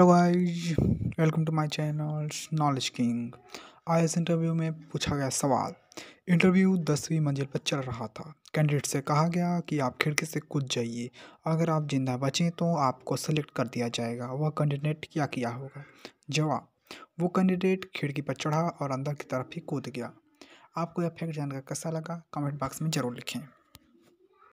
hello guys welcome to my channel knowledge king I S interview में पूछा गया सवाल इंटरव्यू दसवीं मंजिल पर चल रहा था कैंडिडेट से कहा गया कि आप खिड़की से कूद जाइए अगर आप जिंदा बचें तो आपको सेलेक्ट कर दिया जाएगा वह कैंडिडेट क्या किया होगा जवाब वो कैंडिडेट खिड़की पर चढ़ा और अंदर की तरफ ही कूद गया आपको यह फैक्ट जानकर कैसा लगा कमेंट बॉक्स में ज़रूर लिखें